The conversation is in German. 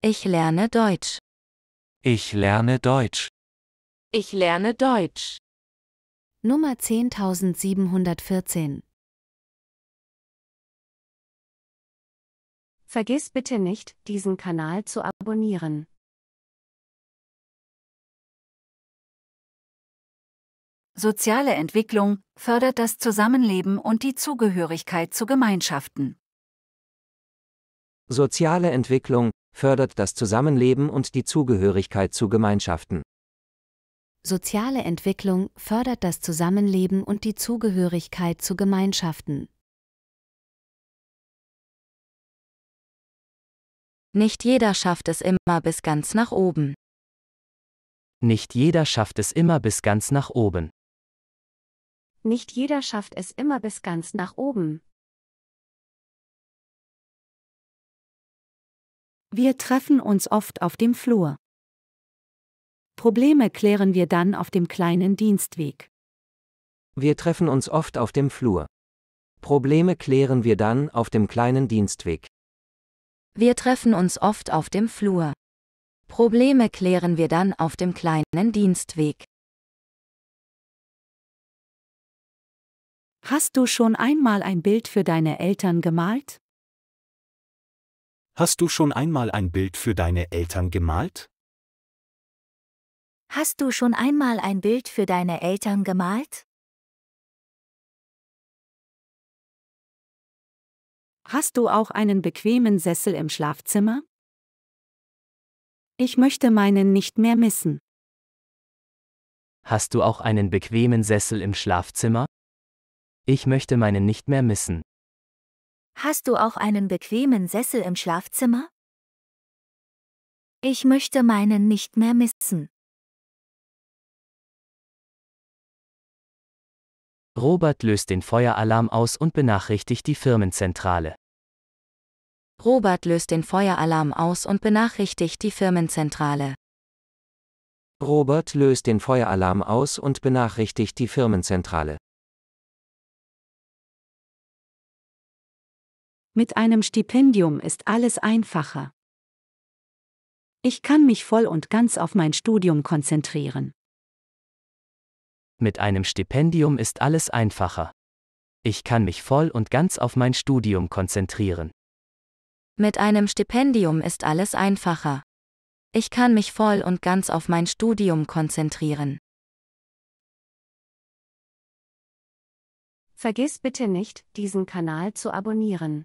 Ich lerne Deutsch. Ich lerne Deutsch. Ich lerne Deutsch. Nummer 10714. Vergiss bitte nicht, diesen Kanal zu abonnieren. Soziale Entwicklung fördert das Zusammenleben und die Zugehörigkeit zu Gemeinschaften. Soziale Entwicklung fördert das Zusammenleben und die Zugehörigkeit zu Gemeinschaften. Soziale Entwicklung fördert das Zusammenleben und die Zugehörigkeit zu Gemeinschaften. Nicht jeder schafft es immer bis ganz nach oben. Nicht jeder schafft es immer bis ganz nach oben. Nicht jeder schafft es immer bis ganz nach oben. Wir treffen uns oft auf dem Flur. Probleme klären wir dann auf dem kleinen Dienstweg. Wir treffen uns oft auf dem Flur. Probleme klären wir dann auf dem kleinen Dienstweg. Wir treffen uns oft auf dem Flur. Probleme klären wir dann auf dem kleinen Dienstweg. Hast du schon einmal ein Bild für deine Eltern gemalt? Hast du schon einmal ein Bild für deine Eltern gemalt? Hast du schon einmal ein Bild für deine Eltern gemalt? Hast du auch einen bequemen Sessel im Schlafzimmer? Ich möchte meinen nicht mehr missen. Hast du auch einen bequemen Sessel im Schlafzimmer? Ich möchte meinen nicht mehr missen. Hast du auch einen bequemen Sessel im Schlafzimmer? Ich möchte meinen nicht mehr missen. Robert löst den Feueralarm aus und benachrichtigt die Firmenzentrale. Robert löst den Feueralarm aus und benachrichtigt die Firmenzentrale. Robert löst den Feueralarm aus und benachrichtigt die Firmenzentrale. Mit einem Stipendium ist alles einfacher. Ich kann mich voll und ganz auf mein Studium konzentrieren. Mit einem Stipendium ist alles einfacher. Ich kann mich voll und ganz auf mein Studium konzentrieren. Mit einem Stipendium ist alles einfacher. Ich kann mich voll und ganz auf mein Studium konzentrieren. Vergiss bitte nicht, diesen Kanal zu abonnieren.